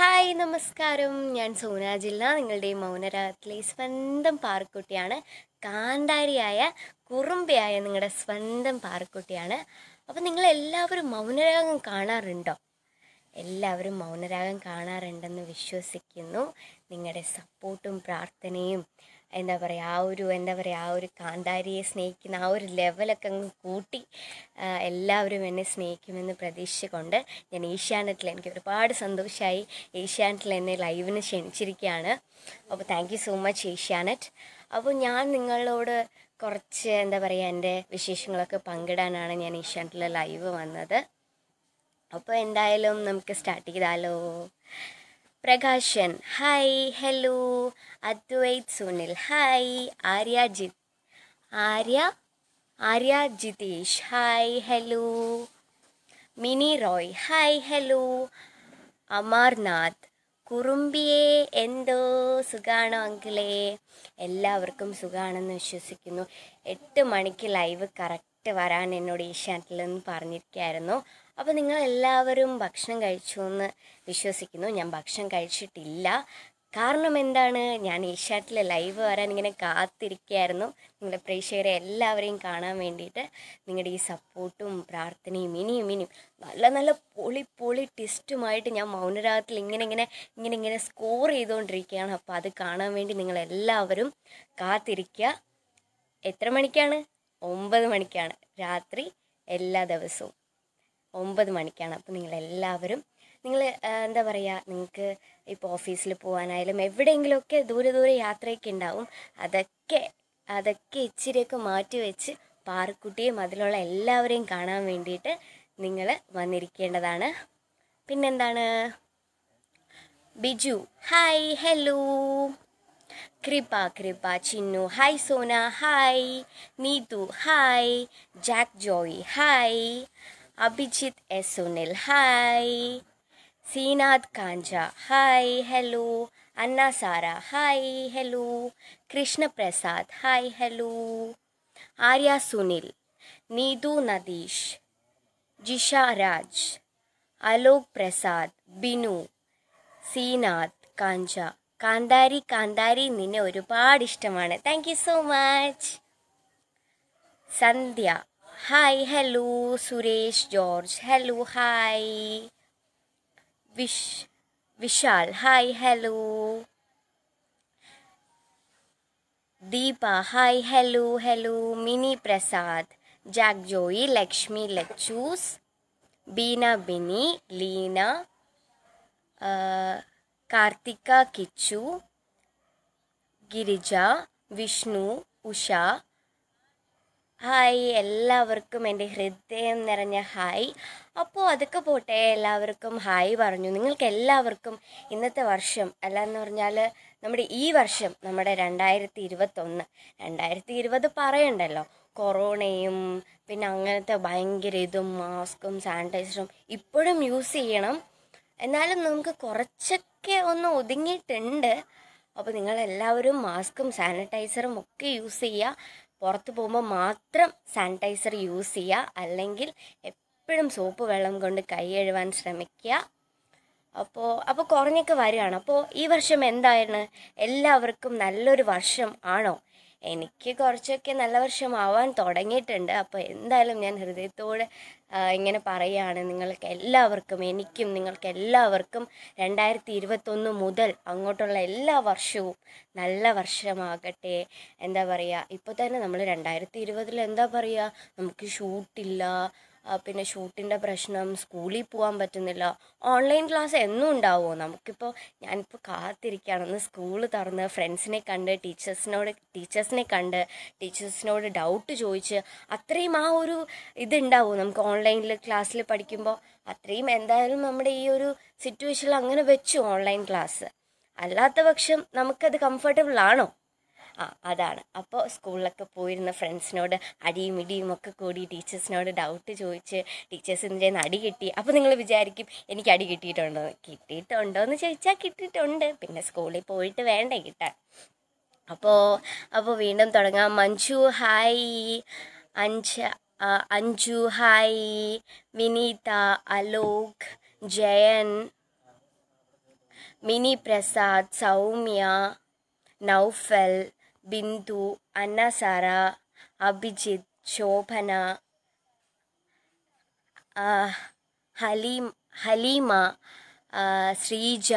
Hi നമസ്കാരം ഞാൻ സോന ജില്ല നിങ്ങളുടെ മൗനരാഗത്തിലെ സ്വന്തം പാറക്കുട്ടിയാണ് കാന്താരിയായ കുറുമ്പയായ നിങ്ങളുടെ സ്വന്തം പാറക്കുട്ടിയാണ് അപ്പോൾ നിങ്ങൾ എല്ലാവരും മൗനരാഗം കാണാറുണ്ടോ എല്ലാവരും മൗനരാഗം കാണാറുണ്ടെന്ന് വിശ്വസിക്കുന്നു നിങ്ങളുടെ സപ്പോർട്ടും പ്രാർത്ഥനയും എന്താ പറയുക ആ ഒരു എന്താ പറയുക ആ ഒരു കാന്താരിയെ സ്നേഹിക്കുന്ന ആ ഒരു ലെവലൊക്കെ അങ്ങ് കൂട്ടി എല്ലാവരും എന്നെ സ്നേഹിക്കുമെന്ന് പ്രതീക്ഷിച്ചുകൊണ്ട് ഞാൻ ഏഷ്യാനെറ്റിൽ എനിക്ക് ഒരുപാട് സന്തോഷമായി ഏഷ്യാനെറ്റിൽ എന്നെ ലൈവിന് ക്ഷണിച്ചിരിക്കുകയാണ് അപ്പോൾ താങ്ക് സോ മച്ച് ഏഷ്യാനെറ്റ് അപ്പോൾ ഞാൻ നിങ്ങളോട് കുറച്ച് എന്താ പറയുക എൻ്റെ വിശേഷങ്ങളൊക്കെ പങ്കിടാനാണ് ഞാൻ ഏഷ്യാനെറ്റിൽ ലൈവ് വന്നത് അപ്പോൾ എന്തായാലും നമുക്ക് സ്റ്റാർട്ട് ചെയ്താലോ Prakashan hi hello Advaith Sunil hi Arya G Arya Arya Jitheesh hi hello Mini Roy hi hello Amarnath കുറുമ്പിയേ എന്തോ സുഖാണോ അങ്കിളേ എല്ലാവർക്കും സുഖാണെന്ന് വിശ്വസിക്കുന്നു എട്ട് മണിക്ക് ലൈവ് കറക്റ്റ് വരാൻ എന്നോട് ഈ ചാനലിൽ നിന്ന് പറഞ്ഞിരിക്കുകയായിരുന്നു അപ്പോൾ നിങ്ങളെല്ലാവരും ഭക്ഷണം കഴിച്ചു എന്ന് വിശ്വസിക്കുന്നു ഞാൻ ഭക്ഷണം കഴിച്ചിട്ടില്ല കാരണം എന്താണ് ഞാൻ ഏഷ്യാറ്റിലെ ലൈവ് വരാൻ ഇങ്ങനെ കാത്തിരിക്കുകയായിരുന്നു നിങ്ങളുടെ പ്രേക്ഷകരെ എല്ലാവരെയും കാണാൻ വേണ്ടിയിട്ട് നിങ്ങളുടെ ഈ സപ്പോർട്ടും പ്രാർത്ഥനയും ഇനിയും ഇനിയും നല്ല നല്ല പൊളി പൊളി ടിസ്റ്റുമായിട്ട് ഞാൻ മൗനരാഗത്തിൽ ഇങ്ങനെ ഇങ്ങനെ ഇങ്ങനെ ഇങ്ങനെ സ്കോർ ചെയ്തുകൊണ്ടിരിക്കുകയാണ് അപ്പോൾ അത് കാണാൻ വേണ്ടി നിങ്ങളെല്ലാവരും കാത്തിരിക്കുക എത്ര മണിക്കാണ് ഒമ്പത് മണിക്കാണ് രാത്രി എല്ലാ ദിവസവും ഒമ്പത് മണിക്കാണ് അപ്പോൾ നിങ്ങളെല്ലാവരും നിങ്ങൾ എന്താ പറയുക നിങ്ങൾക്ക് ഇപ്പോൾ ഓഫീസിൽ പോകാനായാലും എവിടെയെങ്കിലുമൊക്കെ ദൂരെ ദൂരെ യാത്രയൊക്കെ ഉണ്ടാവും അതൊക്കെ അതൊക്കെ ഇച്ചിരിയൊക്കെ മാറ്റി വെച്ച് പാറക്കുട്ടിയും അതിലുള്ള എല്ലാവരെയും കാണാൻ വേണ്ടിയിട്ട് നിങ്ങൾ വന്നിരിക്കേണ്ടതാണ് പിന്നെന്താണ് Biju hi hello Kripa Kripa Chinnu hi Sona hi Neethu hi Jack Joy hi Abhijith S Sunil hi Seenath Kancha hi hello Anna Sara hi hello Krishnaprasad hi hello Arya Sunil Neethu Nadeesh Jisha Raj Alok Prasad Binu Seenath Kancha കാന്താരി കാന്താരി നിന്നെ ഒരുപാട് ഇഷ്ടമാണ് thank you so much Sandhya Hi, hello, Suresh, George. Hello, hi. Vish, Vishal. Hi, hello. Deepa. Hi, hello, hello. Mini Prasad. Jack joey Lakshmi, Lakshus, Beena, Bini, Leena. Uh, Kartika, Kichu. Girija, Vishnu, Usha. Hi എല്ലാവർക്കും എൻ്റെ ഹൃദയം നിറഞ്ഞ hi അപ്പോൾ അതൊക്കെ പോട്ടെ എല്ലാവർക്കും hi പറഞ്ഞു നിങ്ങൾക്ക് എല്ലാവർക്കും ഇന്നത്തെ വർഷം അല്ലയെന്ന് പറഞ്ഞാൽ നമ്മുടെ ഈ വർഷം നമ്മുടെ രണ്ടായിരത്തി ഇരുപത്തൊന്ന് രണ്ടായിരത്തി ഇരുപത് പറയണ്ടല്ലോ കൊറോണയും പിന്നെ അങ്ങനത്തെ ഭയങ്കര ഇതും മാസ്കും സാനിറ്റൈസറും ഇപ്പോഴും യൂസ് ചെയ്യണം എന്നാലും നമുക്ക് കുറച്ചൊക്കെ ഒന്ന് ഒതുങ്ങിയിട്ടുണ്ട് അപ്പോൾ നിങ്ങളെല്ലാവരും മാസ്കും സാനിറ്റൈസറും ഒക്കെ യൂസ് ചെയ്യുക പുറത്ത് പോകുമ്പോൾ മാത്രം സാനിറ്റൈസർ യൂസ് ചെയ്യുക അല്ലെങ്കിൽ എപ്പോഴും സോപ്പ് വെള്ളം കൊണ്ട് കൈ കഴുവാൻ ശ്രമിക്കുക അപ്പോൾ അപ്പോൾ കുറഞ്ഞൊക്കെ വരികയാണ് അപ്പോൾ ഈ വർഷം എന്തായിരുന്നു എല്ലാവർക്കും നല്ലൊരു വർഷം ആണോ എനിക്ക് കുറച്ചൊക്കെ നല്ല വർഷമാവാൻ തുടങ്ങിയിട്ടുണ്ട് അപ്പോൾ എന്തായാലും ഞാൻ ഹൃദയത്തോടെ ഇങ്ങനെ പറയുകയാണ് നിങ്ങൾക്ക് എല്ലാവർക്കും എനിക്കും നിങ്ങൾക്ക് എല്ലാവർക്കും രണ്ടായിരത്തി ഇരുപത്തൊന്ന് മുതൽ അങ്ങോട്ടുള്ള എല്ലാ വർഷവും നല്ല വർഷമാകട്ടെ എന്താ പറയുക ഇപ്പോൾ തന്നെ നമ്മൾ രണ്ടായിരത്തി ഇരുപതിൽ എന്താ പറയുക നമുക്ക് ഷൂട്ടില്ല പിന്നെ ഷൂട്ടിൻ്റെ പ്രശ്നം സ്കൂളിൽ പോകാൻ പറ്റുന്നില്ല ഓൺലൈൻ ക്ലാസ് എന്നും ഉണ്ടാവുമോ നമുക്കിപ്പോൾ ഞാനിപ്പോൾ കാത്തിരിക്കുകയാണ് ഒന്ന് സ്കൂൾ തുറന്ന് ഫ്രണ്ട്സിനെ കണ്ട് ടീച്ചേഴ്സിനോട് ടീച്ചേഴ്സിനെ കണ്ട് ടീച്ചേഴ്സിനോട് ഡൗട്ട് ചോദിച്ച് അത്രയും ആ ഒരു ഇതുണ്ടാവും നമുക്ക് ഓൺലൈനിൽ ക്ലാസ്സിൽ പഠിക്കുമ്പോൾ അത്രയും എന്തായാലും നമ്മുടെ ഈ ഒരു സിറ്റുവേഷനിൽ അങ്ങനെ വെച്ചു ഓൺലൈൻ ക്ലാസ് അല്ലാത്ത പക്ഷം നമുക്കത് കംഫർട്ടബിൾ ആണോ ആ അതാണ് അപ്പോൾ സ്കൂളിലൊക്കെ പോയിരുന്ന ഫ്രണ്ട്സിനോട് അടിയും ഇടിയും ഒക്കെ കൂടി ടീച്ചേഴ്സിനോട് ഡൗട്ട് ചോദിച്ച് ടീച്ചേഴ്സിൻ്റെ അടി കിട്ടി അപ്പോൾ നിങ്ങൾ വിചാരിക്കും എനിക്ക് അടി കിട്ടിയിട്ടുണ്ടോ കിട്ടിയിട്ടുണ്ടോ എന്ന് ചോദിച്ചാൽ കിട്ടിയിട്ടുണ്ട് പിന്നെ സ്കൂളിൽ പോയിട്ട് വേണ്ടേ കിട്ടാൻ അപ്പോൾ അപ്പോൾ വീണ്ടും തുടങ്ങാം മഞ്ജു ഹായ് അഞ്ച അഞ്ജു ഹായ് വിനീത അലോക് ജയൻ മിനി പ്രസാദ് സൗമ്യ നൗഫൽ ബിന്ദു അന്നസാറ അഭിജിത്ത് ശോഭന ഹലീം ഹലീമ ശ്രീജ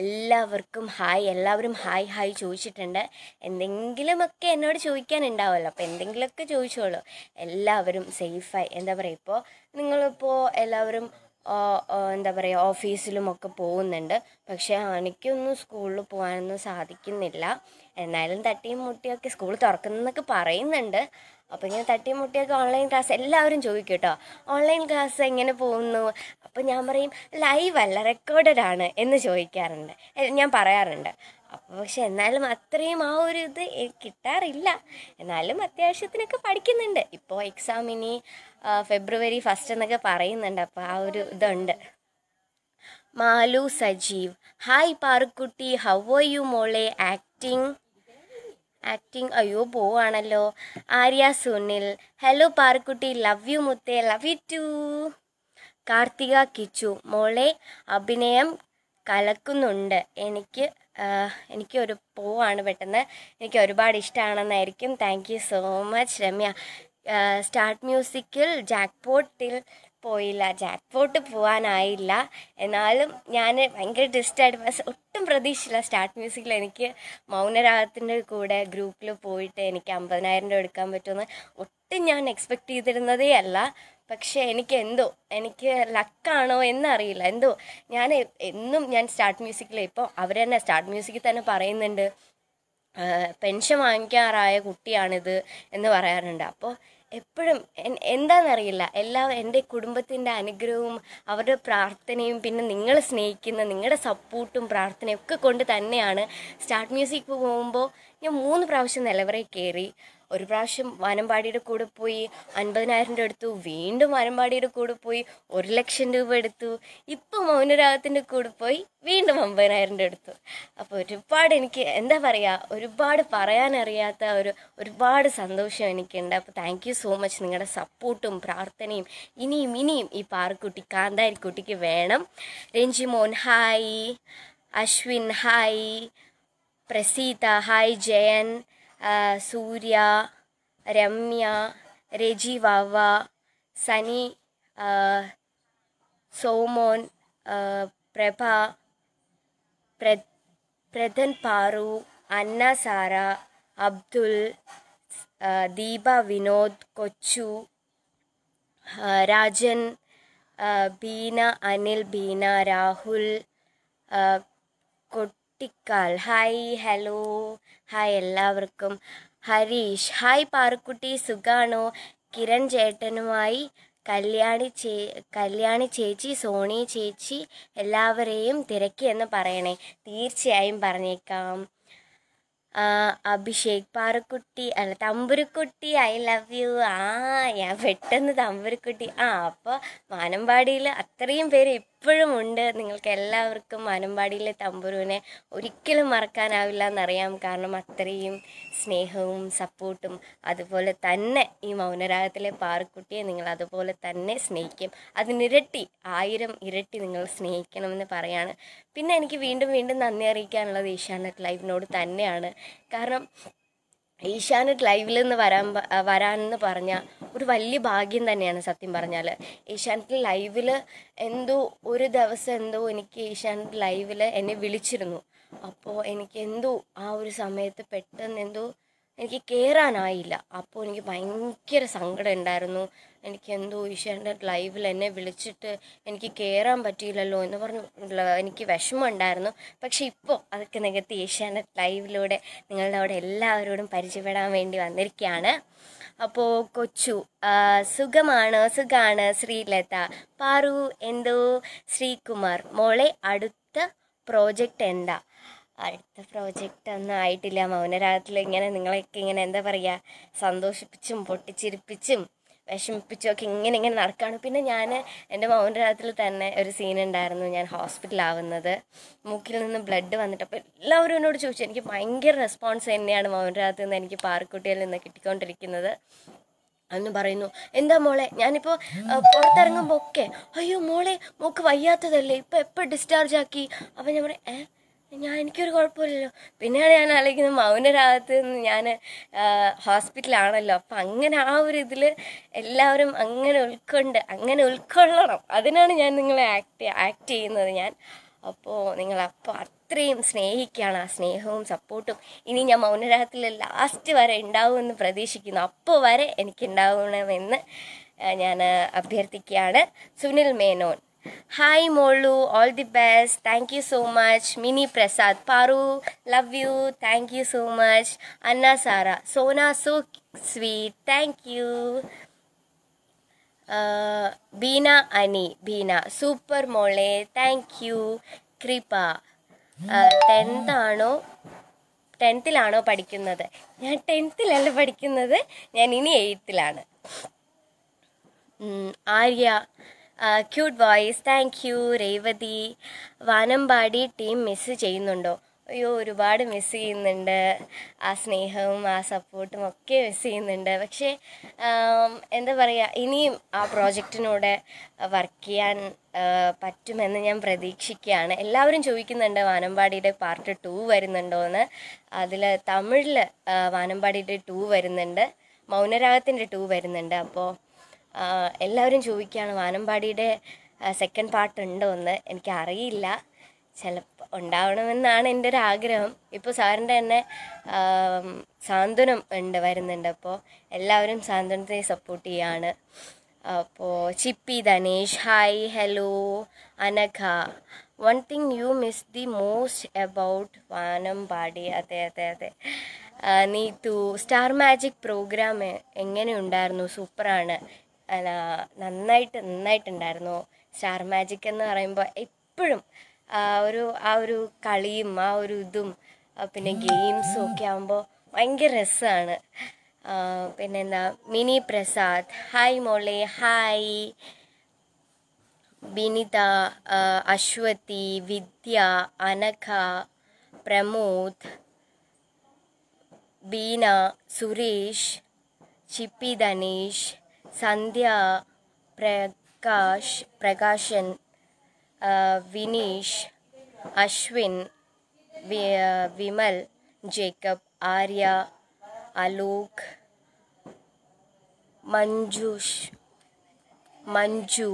എല്ലാവർക്കും ഹായ് എല്ലാവരും ഹായ് ഹായ് ചോദിച്ചിട്ടുണ്ട് എന്തെങ്കിലുമൊക്കെ എന്നോട് ചോദിക്കാനുണ്ടാവുമല്ലോ അപ്പോൾ എന്തെങ്കിലുമൊക്കെ ചോദിച്ചോളൂ എല്ലാവരും സേഫായി എന്താ പറയുക ഇപ്പോൾ നിങ്ങളിപ്പോൾ എല്ലാവരും എന്താ പറയുക ഓഫീസിലുമൊക്കെ പോകുന്നുണ്ട് പക്ഷേ എനിക്കൊന്നും സ്കൂളിൽ പോകാനൊന്നും സാധിക്കുന്നില്ല എന്നാലും തട്ടിയും മുട്ടിയൊക്കെ സ്കൂൾ തുറക്കുന്നൊക്കെ പറയുന്നുണ്ട് അപ്പോൾ ഇങ്ങനെ തട്ടിയും മുട്ടിയൊക്കെ ഓൺലൈൻ ക്ലാസ് എല്ലാവരും ചോദിക്കും കേട്ടോ ഓൺലൈൻ ക്ലാസ് എങ്ങനെ പോകുന്നു അപ്പോൾ ഞാൻ പറയും ലൈവ് അല്ല റെക്കോർഡഡ് ആണ് എന്ന് ചോദിക്കാറുണ്ട് ഞാൻ പറയാറുണ്ട് അപ്പോൾ പക്ഷെ എന്നാലും അത്രയും ആ ഒരു ഇത് കിട്ടാറില്ല എന്നാലും അത്യാവശ്യത്തിനൊക്കെ പഠിക്കുന്നുണ്ട് ഇപ്പോൾ ഇനി ഫെബ്രുവരി ഫസ്റ്റ് എന്നൊക്കെ പറയുന്നുണ്ട് അപ്പോൾ ആ ഒരു ഇതുണ്ട് മാലു സജീവ് ഹായ് പാർക്കുട്ടി ഹൗ ആർ യു മോളെ ആക്ടിങ് ആക്ടിങ് അയ്യോ പോവാണല്ലോ ആര്യ സുനിൽ ഹലോ പാർക്കുട്ടി ലവ് യു മുത്തേ love you too Karthika Kichu മോളെ അഭിനയം കലക്കുന്നുണ്ട് എനിക്ക് എനിക്ക് ഒരു പോവാണ് പെട്ടെന്ന് എനിക്ക് ഒരുപാട് ഇഷ്ടമാണെന്നായിരിക്കും thank you so much Ramya start മ്യൂസിക്കിൽ പോട്ടിൽ പോയില്ല ജാക്ക്പോട്ട് പോകാനായില്ല എന്നാലും ഞാൻ ഭയങ്കര ഡിസ്റ്റായിട്ട് പക്ഷെ ഒട്ടും പ്രതീക്ഷയില്ല സ്റ്റാർട്ട് മ്യൂസിക്കിൽ എനിക്ക് മൗനരാഗത്തിൻ്റെ കൂടെ ഗ്രൂപ്പിൽ പോയിട്ട് എനിക്ക് അമ്പതിനായിരം രൂപ എടുക്കാൻ പറ്റുമെന്ന് ഒട്ടും ഞാൻ എക്സ്പെക്റ്റ് ചെയ്തിരുന്നതേ അല്ല പക്ഷേ എനിക്ക് എന്തോ എനിക്ക് ലക്കാണോ എന്നറിയില്ല എന്തോ ഞാൻ എന്നും ഞാൻ സ്റ്റാർട്ട് മ്യൂസിക്കിൽ ഇപ്പോൾ അവർ തന്നെ സ്റ്റാർട്ട് മ്യൂസിക്കിൽ തന്നെ പറയുന്നുണ്ട് പെൻഷൻ വാങ്ങിക്കാറായ കുട്ടിയാണിത് എന്ന് പറയാറുണ്ട് അപ്പോൾ എപ്പോഴും എന്താണെന്നറിയില്ല എല്ലാ എൻ്റെ കുടുംബത്തിൻ്റെ അനുഗ്രഹവും അവരുടെ പ്രാർത്ഥനയും പിന്നെ നിങ്ങൾ സ്നേഹിക്കുന്ന നിങ്ങളുടെ സപ്പോർട്ടും പ്രാർത്ഥനയും ഒക്കെ കൊണ്ട് തന്നെയാണ് സ്റ്റാർട്ട് മ്യൂസിക് പോകുമ്പോൾ ഞാൻ മൂന്ന് പ്രാവശ്യം നിലവറയിൽ കയറി ഒരു പ്രാവശ്യം വാനമ്പാടിയുടെ കൂടെ പോയി അൻപതിനായിരം രൂപ എടുത്തു വീണ്ടും വാനമ്പാടിയുടെ കൂടെ പോയി ഒരു ലക്ഷം രൂപ എടുത്തു ഇപ്പം മൗനരാഗത്തിൻ്റെ കൂടെ പോയി വീണ്ടും അമ്പതിനായിരം രൂപ എടുത്തു അപ്പോൾ ഒരുപാട് എനിക്ക് എന്താ പറയുക ഒരുപാട് പറയാനറിയാത്ത ഒരു ഒരുപാട് സന്തോഷം എനിക്കുണ്ട് അപ്പോൾ താങ്ക് യു സോ മച്ച് നിങ്ങളുടെ സപ്പോർട്ടും പ്രാർത്ഥനയും ഇനിയും ഇനിയും ഈ പാറക്കുട്ടി കാന്താരിക്കുട്ടിക്ക് വേണം രഞ്ജി മോൻ hi Ashwin hi Praseetha hi Jayan Surya Ramya Reji வாவா சனி சோமோன் பிரபா பிர பிரதன் பாரு அண்ணா சாரா அப்துல் தீபா வினோத் கொச்சு ராஜன் பீனா அனில் பீனா ராகுல் ടിക്കാൽ ഹായ് ഹലോ ഹായ് എല്ലാവർക്കും ഹരീഷ് ഹായ് പാറുക്കുട്ടി സുഖാണോ കിരൺ ചേട്ടനുമായി കല്യാണി ചേ കല്യാണി ചേച്ചി സോണി ചേച്ചി എല്ലാവരെയും തിരക്കി എന്ന് പറയണേ തീർച്ചയായും പറഞ്ഞേക്കാം അഭിഷേക് പാറുക്കുട്ടി അല്ല തമ്പുരുക്കുട്ടി ഐ ലവ് യു ആ ഞാൻ പെട്ടെന്ന് തമ്പുരുക്കുട്ടി ആ അപ്പോൾ മാനമ്പാടിയിൽ അത്രയും പേര് ഇപ്പം ഇപ്പോഴും ഉണ്ട് നിങ്ങൾക്ക് എല്ലാവർക്കും മാനമ്പാടിയിലെ തമ്പുരുവിനെ ഒരിക്കലും മറക്കാനാവില്ല എന്നറിയാം കാരണം അത്രയും സ്നേഹവും സപ്പോർട്ടും അതുപോലെ തന്നെ ഈ മൗനരാഗത്തിലെ പാറക്കുട്ടിയെ നിങ്ങൾ അതുപോലെ തന്നെ സ്നേഹിക്കും അതിനിരട്ടി ആയിരം ഇരട്ടി നിങ്ങൾ സ്നേഹിക്കണമെന്ന് പറയാണ് പിന്നെ എനിക്ക് വീണ്ടും വീണ്ടും നന്ദി അറിയിക്കാനുള്ളത് ഈശാനെറ്റ് ലൈവിനോട് തന്നെയാണ് കാരണം ഈശാനെറ്റ് ലൈവിൽ നിന്ന് വരാൻ വരാനെന്ന് പറഞ്ഞാൽ ഒരു വലിയ ഭാഗ്യം തന്നെയാണ് സത്യം പറഞ്ഞാൽ ഏഷ്യാനെറ്റ് ലൈവിൽ എന്തോ ഒരു ദിവസം എന്തോ എനിക്ക് ഏഷ്യാനെറ്റ് ലൈവിൽ എന്നെ വിളിച്ചിരുന്നു അപ്പോൾ എനിക്ക് എന്തോ ആ ഒരു സമയത്ത് പെട്ടെന്ന് എന്തോ എനിക്ക് കയറാനായില്ല അപ്പോൾ എനിക്ക് ഭയങ്കര സങ്കടം ഉണ്ടായിരുന്നു എനിക്ക് എന്തോ ഈശാൻ്റെ ലൈവിൽ എന്നെ വിളിച്ചിട്ട് എനിക്ക് കയറാൻ പറ്റിയില്ലല്ലോ എന്ന് പറഞ്ഞു എനിക്ക് വിഷമം ഉണ്ടായിരുന്നു പക്ഷേ ഇപ്പോൾ അതൊക്കെ നികത്തി ഏഷ്യാനെറ്റ് ലൈവിലൂടെ നിങ്ങളുടെ അവിടെ എല്ലാവരോടും പരിചയപ്പെടാൻ വേണ്ടി വന്നിരിക്കുകയാണ് അപ്പോൾ കൊച്ചു സുഖമാണ് സുഖാണ് ശ്രീലത പാറു എന്തോ ശ്രീകുമാർ മോളെ അടുത്ത പ്രോജക്റ്റ് എന്താ അടുത്ത പ്രോജക്റ്റ് ഒന്നും ആയിട്ടില്ല മൗനരാഗത്തിൽ ഇങ്ങനെ നിങ്ങളെയൊക്കെ ഇങ്ങനെ എന്താ പറയുക സന്തോഷിപ്പിച്ചും പൊട്ടിച്ചിരിപ്പിച്ചും വിഷമിപ്പിച്ചൊക്കെ ഇങ്ങനെ ഇങ്ങനെ നടക്കുകയാണ് പിന്നെ ഞാൻ എൻ്റെ മൗൻ്റെ തന്നെ ഒരു സീൻ ഉണ്ടായിരുന്നു ഞാൻ ഹോസ്പിറ്റലാവുന്നത് മൂക്കിൽ നിന്ന് ബ്ലഡ് വന്നിട്ട് അപ്പോൾ എല്ലാവരും എന്നോട് ചോദിച്ചു എനിക്ക് ഭയങ്കര റെസ്പോൺസ് തന്നെയാണ് മൗനരാത്രി നിന്ന് എനിക്ക് പാറക്കുട്ടിയിൽ നിന്ന് കിട്ടിക്കൊണ്ടിരിക്കുന്നത് അന്ന് പറയുന്നു എന്താ മോളെ ഞാനിപ്പോൾ പുറത്തിറങ്ങുമ്പോൾ ഒക്കെ അയ്യോ മോളെ മോക്ക് വയ്യാത്തതല്ലേ ഇപ്പോൾ എപ്പോൾ ഡിസ്ചാർജ് ആക്കി അപ്പം ഞാൻ പറയും ഏഹ് ഞാൻ എനിക്കൊരു കുഴപ്പമില്ലല്ലോ പിന്നെയാണ് ഞാൻ ആലോചിക്കുന്നത് മൗനരാഗത്ത് നിന്ന് ഞാൻ ഹോസ്പിറ്റലാണല്ലോ അപ്പം അങ്ങനെ ആ ഒരു ഇതിൽ എല്ലാവരും അങ്ങനെ ഉൾക്കൊണ്ട് അങ്ങനെ ഉൾക്കൊള്ളണം അതിനാണ് ഞാൻ നിങ്ങളെ ആക്ട് ആക്ട് ചെയ്യുന്നത് ഞാൻ അപ്പോൾ നിങ്ങൾ അത്രയും സ്നേഹിക്കുകയാണ് ആ സ്നേഹവും സപ്പോർട്ടും ഇനി ഞാൻ മൗനരാഗത്തിൽ ലാസ്റ്റ് വരെ ഉണ്ടാവുമെന്ന് പ്രതീക്ഷിക്കുന്നു അപ്പോൾ വരെ എനിക്കുണ്ടാവണമെന്ന് ഞാൻ അഭ്യർത്ഥിക്കുകയാണ് സുനിൽ മേനോൻ ഹായ് മോളു all the best thank you so much Mini Prasad Paru love you thank you so much Anna Sara Sona so sweet thank you Beena Ani Beena super മോളെ താങ്ക് യു കൃപ ടെൻത്താണോ ടെൻത്തിലാണോ പഠിക്കുന്നത് ഞാൻ ടെൻത്തിലല്ല പഠിക്കുന്നത് ഞാൻ ഇനി എയ്ത്തിലാണ് Arya cute voice thank you Revathi Vanambadi team miss ചെയ്യുന്നുണ്ടോ അയ്യോ ഒരുപാട് മിസ് ചെയ്യുന്നുണ്ട് ആ സ്നേഹവും ആ സപ്പോർട്ടും ഒക്കെ മിസ് ചെയ്യുന്നുണ്ട് പക്ഷേ എന്താ പറയുക ഇനിയും ആ പ്രോജക്റ്റിനൂടെ വർക്ക് ചെയ്യാൻ പറ്റുമെന്ന് ഞാൻ പ്രതീക്ഷിക്കുകയാണ് എല്ലാവരും ചോദിക്കുന്നുണ്ട് വാനമ്പാടിയുടെ പാർട്ട് ടു വരുന്നുണ്ടോ എന്ന് അതിൽ തമിഴിൽ വാനമ്പാടിയുടെ ടു വരുന്നുണ്ട് മൗനരാഗത്തിൻ്റെ ടു വരുന്നുണ്ട് അപ്പോൾ എല്ലാവരും ചോദിക്കുകയാണ് വാനമ്പാടിയുടെ സെക്കൻഡ് പാർട്ട് ഉണ്ടോ എന്ന് എനിക്കറിയില്ല ചിലപ്പോൾ ഉണ്ടാവണമെന്നാണ് എൻ്റെ ഒരു ആഗ്രഹം ഇപ്പോൾ സാറിൻ്റെ തന്നെ സാന്ത്വനം ഉണ്ട് വരുന്നുണ്ട് അപ്പോൾ എല്ലാവരും സാന്ത്വനത്തെ സപ്പോർട്ട് ചെയ്യാണ് അപ്പോൾ Chippi Dhanesh hi hello Anagha one thing you miss the most about Vanambadi അതെ അതെ അതെ നീതു സ്റ്റാർ മാജിക് പ്രോഗ്രാം എങ്ങനെ ഉണ്ടായിരുന്നു സൂപ്പറാണ് അല്ല നന്നായിട്ട് നന്നായിട്ടുണ്ടായിരുന്നു സ്റ്റാർ മാജിക് എന്ന് പറയുമ്പോൾ എപ്പോഴും ഒരു ആ ഒരു കളിയും ആ ഒരു ഇതും പിന്നെ ഗെയിംസും ഒക്കെ ആകുമ്പോൾ ഭയങ്കര രസമാണ് എന്താ മിനി പ്രസാദ് ഹായ് മോളെ hi Binitha Aswathy Vidya Anagha Pramod Beena Suresh Chippi Dhanesh Sandhya Prakash Prakashan Vineesh Ashwin Vimal Jacob Arya Alok Manjush Manju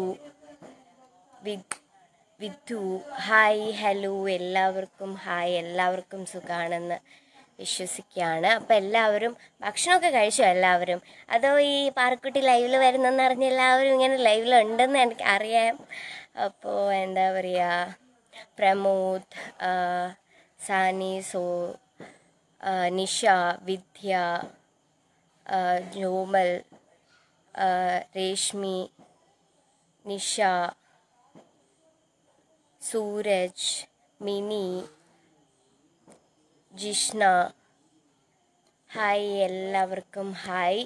Vidhu hi hello എല്ലാവർക്കും ഹായ് എല്ലാവർക്കും സുഖമാണെന്ന് വിശ്വസിക്കുകയാണ് അപ്പം എല്ലാവരും ഭക്ഷണമൊക്കെ കഴിച്ചു എല്ലാവരും അതോ ഈ പാറക്കുട്ടി ലൈവിൽ വരുന്നെന്ന് അറിഞ്ഞ എല്ലാവരും ഇങ്ങനെ ലൈവിലുണ്ടെന്ന് എനിക്ക് അറിയാം അപ്പോൾ എന്താ പറയുക പ്രമോദ് സാനി സോ നിഷ വിദ്യ ജോമൽ രേഷ്മി നിഷ സൂരജ് മിനി ജിഷ്ണ ഹായ് എല്ലാവർക്കും ഹായ്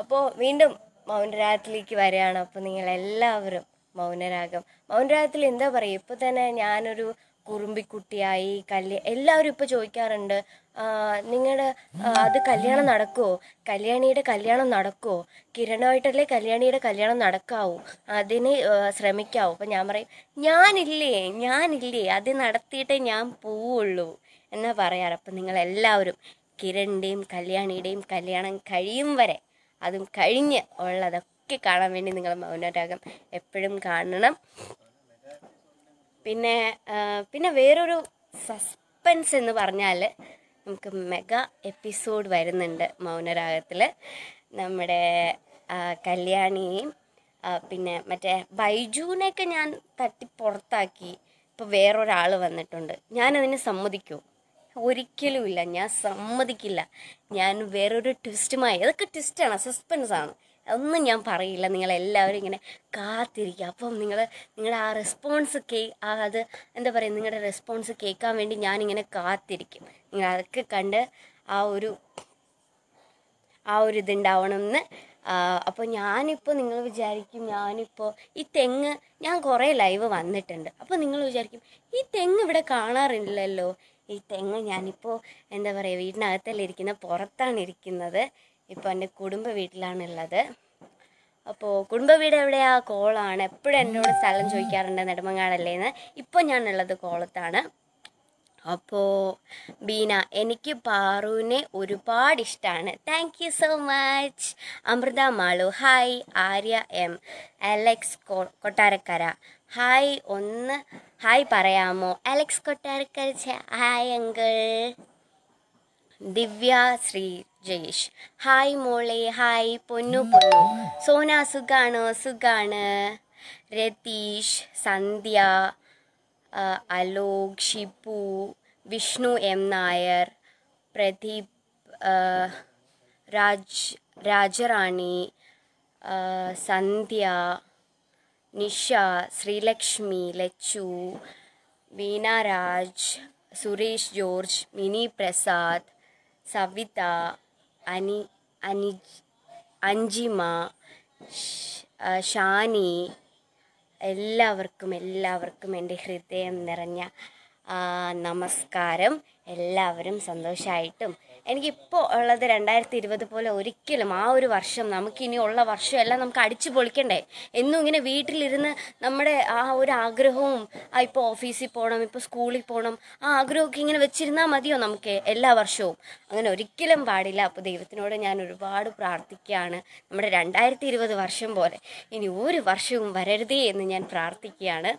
അപ്പോൾ വീണ്ടും മൗനരാഗത്തിലേക്ക് വരികയാണ് അപ്പോൾ നിങ്ങളെല്ലാവരും മൗനരാഗം മൗനരാഗത്തിൽ എന്താ പറയുക ഇപ്പോൾ തന്നെ ഞാനൊരു കുറുമ്പിക്കുട്ടിയായി കല്യ എല്ലാവരും ഇപ്പോൾ ചോദിക്കാറുണ്ട് നിങ്ങളുടെ അത് കല്യാണം നടക്കുമോ കല്യാണിയുടെ കല്യാണം നടക്കുമോ കിരണമായിട്ടല്ലേ കല്യാണിയുടെ കല്യാണം നടക്കാവൂ അതിന് ശ്രമിക്കാവൂ അപ്പം ഞാൻ പറയും ഞാനില്ലേ ഞാനില്ലേ അത് നടത്തിയിട്ടേ ഞാൻ പോവുള്ളൂ എന്ന് പറയാറ് അപ്പം നിങ്ങളെല്ലാവരും കിരണിൻ്റെയും കല്യാണിയുടെയും കല്യാണം കഴിയും വരെ അതും കഴിഞ്ഞ് ഉള്ളതൊക്കെ കാണാൻ വേണ്ടി നിങ്ങൾ മൗനരാഗം എപ്പോഴും കാണണം പിന്നെ പിന്നെ വേറൊരു സസ്പെൻസ് എന്ന് പറഞ്ഞാൽ നമുക്ക് മെഗാ എപ്പിസോഡ് വരുന്നുണ്ട് മൗനരാഗത്തിൽ നമ്മുടെ കല്യാണിയും പിന്നെ മറ്റേ ബൈജുവിനെയൊക്കെ ഞാൻ തട്ടി പുറത്താക്കി ഇപ്പോൾ വേറൊരാൾ വന്നിട്ടുണ്ട് ഞാനതിന് സമ്മതിക്കും ഒരിക്കലുമില്ല ഞാൻ സമ്മതിക്കില്ല ഞാൻ വേറൊരു ട്വിസ്റ്റുമായി അതൊക്കെ ട്വിസ്റ്റാണ് സസ്പെൻസ് ആണ് ഒന്നും ഞാൻ പറയില്ല നിങ്ങളെല്ലാവരും ഇങ്ങനെ കാത്തിരിക്കുക അപ്പം നിങ്ങൾ നിങ്ങളുടെ ആ റെസ്പോൺസ് കേ അത് എന്താ പറയുക നിങ്ങളുടെ റെസ്പോൺസ് കേൾക്കാൻ വേണ്ടി ഞാനിങ്ങനെ കാത്തിരിക്കും നിങ്ങൾ അതൊക്കെ കണ്ട് ആ ഒരു ആ ഒരു ഇതുണ്ടാവണമെന്ന് അപ്പോൾ ഞാനിപ്പോൾ നിങ്ങൾ വിചാരിക്കും ഞാനിപ്പോൾ ഈ തെങ്ങ് ഞാൻ കുറേ ലൈവ് വന്നിട്ടുണ്ട് അപ്പോൾ നിങ്ങൾ വിചാരിക്കും ഈ തെങ്ങ് ഇവിടെ കാണാറില്ലല്ലോ ഈ തെങ്ങ് ഞാനിപ്പോൾ എന്താ പറയുക വീടിനകത്തല്ല ഇരിക്കുന്ന പുറത്താണ് ഇരിക്കുന്നത് ഇപ്പോൾ എൻ്റെ കുടുംബ വീട്ടിലാണുള്ളത് അപ്പോൾ കുടുംബ വീട് എവിടെയാ കോളാണ് എപ്പോഴും എന്നോട് സ്ഥലം ചോദിക്കാറുണ്ട് നെടുമങ്ങാടല്ലേന്ന് ഇപ്പോൾ ഞാനുള്ളത് കോളത്താണ് അപ്പോൾ ബീന എനിക്ക് പാറുവിനെ ഒരുപാട് ഇഷ്ടമാണ് thank you so much Amritha Malu hi Arya M Alex Kottarakkara hi ഒന്ന് ഹായ് പറയാമോ Alex Kottarakkara hi uncle Divya Sree Jayesh hi മോളെ ഹായ് പൊന്നു പൊന്നു സോന സുഖാണ് സുഖാണ് രതീഷ് സന്ധ്യ അലോക് ഷിപ്പു വിഷ്ണു എം നായർ പ്രദീപ് രാജ് രാജറാണി സന്ധ്യ നിഷ ശ്രീലക്ഷ്മി ലച്ചു രാജ് സുരേഷ് ജോർജ് മിനി പ്രസാദ് സവിത അനി അനി അഞ്ജിമ ഷാനി എല്ലാവർക്കും എല്ലാവർക്കും എൻ്റെ ഹൃദയം നിറഞ്ഞ നമസ്കാരം എല്ലാവരും സന്തോഷമായിട്ടും എനിക്കിപ്പോൾ ഉള്ളത് രണ്ടായിരത്തി ഇരുപത് പോലെ ഒരിക്കലും ആ ഒരു വർഷം നമുക്കിനി ഉള്ള വർഷം എല്ലാം നമുക്ക് അടിച്ചു പൊളിക്കണ്ടേ എന്നും ഇങ്ങനെ വീട്ടിലിരുന്ന് നമ്മുടെ ആ ഒരു ആഗ്രഹവും ആ ഇപ്പോൾ ഓഫീസിൽ പോകണം ഇപ്പോൾ സ്കൂളിൽ പോകണം ആ ആഗ്രഹമൊക്കെ ഇങ്ങനെ വെച്ചിരുന്നാൽ മതിയോ നമുക്ക് എല്ലാ വർഷവും അങ്ങനെ ഒരിക്കലും പാടില്ല അപ്പോൾ ദൈവത്തിനോട് ഞാൻ ഒരുപാട് പ്രാർത്ഥിക്കുകയാണ് നമ്മുടെ രണ്ടായിരത്തി ഇരുപത് വർഷം പോലെ ഇനി ഒരു വർഷവും വരരുതേ എന്ന് ഞാൻ പ്രാർത്ഥിക്കുകയാണ്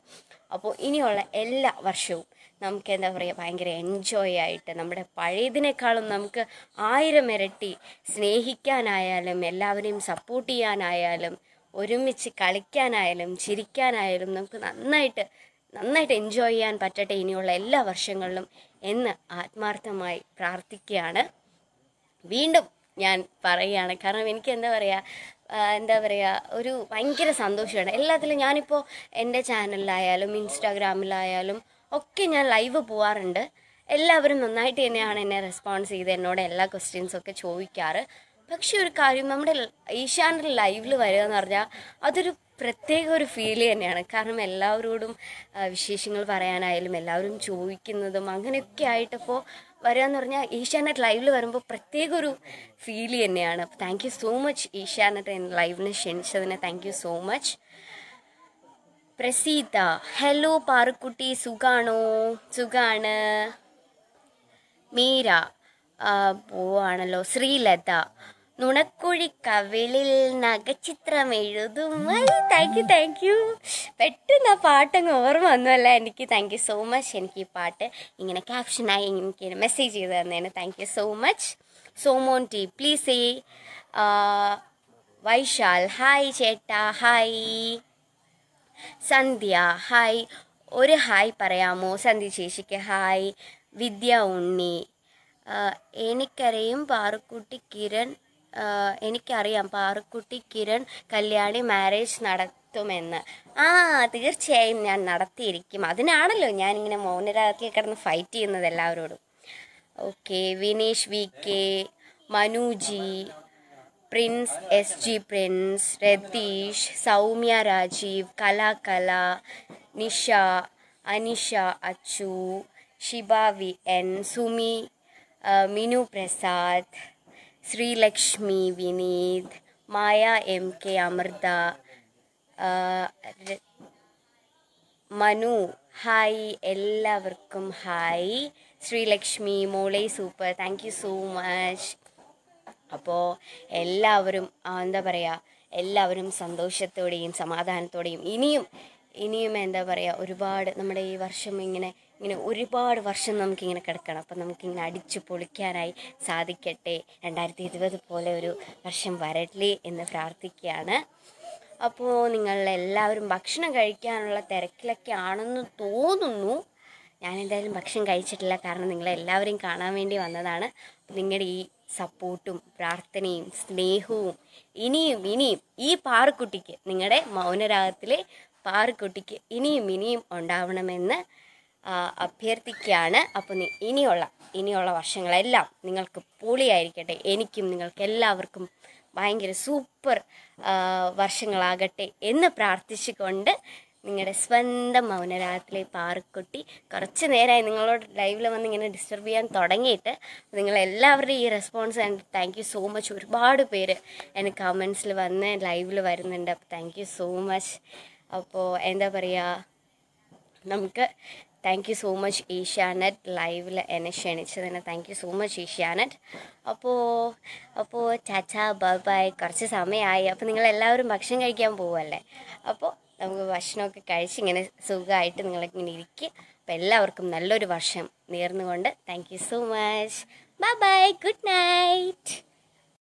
അപ്പോൾ ഇനിയുള്ള എല്ലാ വർഷവും നമുക്ക് എന്താ പറയുക ഭയങ്കര എൻജോയ് ആയിട്ട് നമ്മുടെ പഴയതിനേക്കാളും നമുക്ക് ആയിരം ഇരട്ടി സ്നേഹിക്കാനായാലും എല്ലാവരെയും സപ്പോർട്ട് ചെയ്യാനായാലും ഒരുമിച്ച് കളിക്കാനായാലും ചിരിക്കാനായാലും നമുക്ക് നന്നായിട്ട് നന്നായിട്ട് എൻജോയ് ചെയ്യാൻ പറ്റട്ടെ ഇനിയുള്ള എല്ലാ വർഷങ്ങളിലും എന്ന് ആത്മാർത്ഥമായി പ്രാർത്ഥിക്കുകയാണ് വീണ്ടും ഞാൻ പറയുകയാണ് കാരണം എനിക്ക് എന്താ പറയുക എന്താ പറയുക ഒരു ഭയങ്കര സന്തോഷമാണ് എല്ലാത്തിലും ഞാനിപ്പോൾ എൻ്റെ ചാനലിലായാലും ഇൻസ്റ്റാഗ്രാമിലായാലും ഒക്കെ ഞാൻ ലൈവ് പോവാറുണ്ട് എല്ലാവരും നന്നായിട്ട് തന്നെയാണ് എന്നെ റെസ്പോൺസ് ചെയ്ത് എന്നോട് എല്ലാ ക്വസ്റ്റ്യൻസും ഒക്കെ ചോദിക്കാറ് പക്ഷെ ഒരു കാര്യം നമ്മുടെ ഏഷ്യാനെറ്റ് ലൈവിൽ വരിക എന്ന് പറഞ്ഞാൽ അതൊരു പ്രത്യേക ഒരു ഫീൽ തന്നെയാണ് കാരണം എല്ലാവരോടും വിശേഷങ്ങൾ പറയാനായാലും എല്ലാവരും ചോദിക്കുന്നതും അങ്ങനെയൊക്കെ ആയിട്ടപ്പോൾ വരിക എന്ന് പറഞ്ഞാൽ ഏഷ്യാനെറ്റ് ലൈവിൽ വരുമ്പോൾ പ്രത്യേക ഒരു ഫീൽ തന്നെയാണ് അപ്പോൾ thank you so much Asianet ലൈവിനെ ക്ഷണിച്ചതിന് thank you so much Praseetha hello Parukkutty സുഖാണോ സുഖാണ് മീര പോവാണല്ലോ ശ്രീലത നുണക്കുഴി കവിളിൽ നഖചിത്രം എഴുതും താങ്ക് യു താങ്ക് യു പെട്ടെന്ന് ആ പാട്ടങ്ങ് ഓർമ്മ വന്നല്ല എനിക്ക് താങ്ക് യു സോ മച്ച് എനിക്ക് ഈ പാട്ട് ഇങ്ങനെ ക്യാപ്ഷനായി എനിക്ക് മെസ്സേജ് ചെയ്ത് തന്നേന് thank you so much Somon T please A Vaishal hi ചേട്ടാ ഹായ് സന്ധ്യ ഹായ് ഒരു ഹായ് പറയാമോ സന്ധ്യ ചേച്ചിക്ക് ഹായ് വിദ്യ ഉണ്ണി എനിക്കറിയും പാറുക്കുട്ടി കിരൺ എനിക്കറിയാം പാറുക്കുട്ടി കിരൺ കല്യാണി മാരേജ് നടത്തുമെന്ന് ആ തീർച്ചയായും ഞാൻ നടത്തിയിരിക്കും അതിനാണല്ലോ ഞാനിങ്ങനെ മൗനരാഗത്തിൽ കിടന്ന് ഫൈറ്റ് ചെയ്യുന്നത് എല്ലാവരോടും okay Vineesh V K Manuji Prince S G Prince Ratheesh Soumya Rajeev Kala Kala Nisha Anisha Achu Shiba V N Sumi Meenu Prasad Sreelakshmi Vineeth Maya M K Amrutha Manu hi എല്ലാവർക്കും ഹായ് ശ്രീലക്ഷ്മി മോളെ super thank you so much അപ്പോൾ എല്ലാവരും എന്താ പറയുക എല്ലാവരും സന്തോഷത്തോടെയും സമാധാനത്തോടെയും ഇനിയും ഇനിയും എന്താ പറയുക ഒരുപാട് നമ്മുടെ ഈ വർഷം ഇങ്ങനെ ഇങ്ങനെ ഒരുപാട് വർഷം നമുക്കിങ്ങനെ കിടക്കണം അപ്പം നമുക്കിങ്ങനെ അടിച്ച് പൊളിക്കാനായി സാധിക്കട്ടെ രണ്ടായിരത്തി ഇരുപത് പോലെ ഒരു വർഷം വരട്ടെ എന്ന് പ്രാർത്ഥിക്കുകയാണ് അപ്പോൾ നിങ്ങൾ എല്ലാവരും ഭക്ഷണം കഴിക്കാനുള്ള തിരക്കിലൊക്കെ ആണെന്ന് തോന്നുന്നു ഞാൻ എന്തായാലും ഭക്ഷണം കഴിച്ചിട്ടില്ല കാരണം നിങ്ങളെല്ലാവരെയും കാണാൻ വേണ്ടി വന്നതാണ് നിങ്ങളുടെ ഈ സപ്പോർട്ടും പ്രാർത്ഥനയും സ്നേഹവും ഇനിയും ഇനിയും ഈ പാറക്കുട്ടിക്ക് നിങ്ങളുടെ മൗനരാഗത്തിലെ പാറക്കുട്ടിക്ക് ഇനിയും ഇനിയും ഉണ്ടാവണമെന്ന് അഭ്യർത്ഥിക്കുകയാണ് അപ്പം ഇനിയുള്ള ഇനിയുള്ള വർഷങ്ങളെല്ലാം നിങ്ങൾക്ക് പൊളിയായിരിക്കട്ടെ എനിക്കും നിങ്ങൾക്ക് എല്ലാവർക്കും ഭയങ്കര സൂപ്പർ വർഷങ്ങളാകട്ടെ എന്ന് പ്രാർത്ഥിച്ചുകൊണ്ട് നിങ്ങളുടെ സ്വന്തം മൗനരാഗത്തിലെ പാറക്കുട്ടി കുറച്ച് നേരമായി നിങ്ങളോട് ലൈവിൽ വന്ന് ഇങ്ങനെ ഡിസ്റ്റർബ് ചെയ്യാൻ തുടങ്ങിയിട്ട് നിങ്ങളെല്ലാവരുടെയും ഈ response and thank you so much ഒരുപാട് പേര് എൻ്റെ കമൻസിൽ വന്ന് ലൈവിൽ വരുന്നുണ്ട് അപ്പോൾ താങ്ക് യു സോ മച്ച് അപ്പോൾ എന്താ പറയുക നമുക്ക് thank you so much Asianet ലൈവിൽ എന്നെ ക്ഷണിച്ചതിന് thank you so much Asianet അപ്പോൾ അപ്പോൾ ചാച്ച ബൈ കുറച്ച് സമയമായി അപ്പോൾ നിങ്ങളെല്ലാവരും ഭക്ഷണം കഴിക്കാൻ പോവല്ലേ അപ്പോൾ നമുക്ക് ഭക്ഷണമൊക്കെ കഴിച്ച് ഇങ്ങനെ സുഖമായിട്ട് നിങ്ങളിങ്ങനെ ഇങ്ങനെ ഇരിക്കുക അപ്പം എല്ലാവർക്കും നല്ലൊരു വർഷം നേർന്നുകൊണ്ട് thank you so much bye bye good night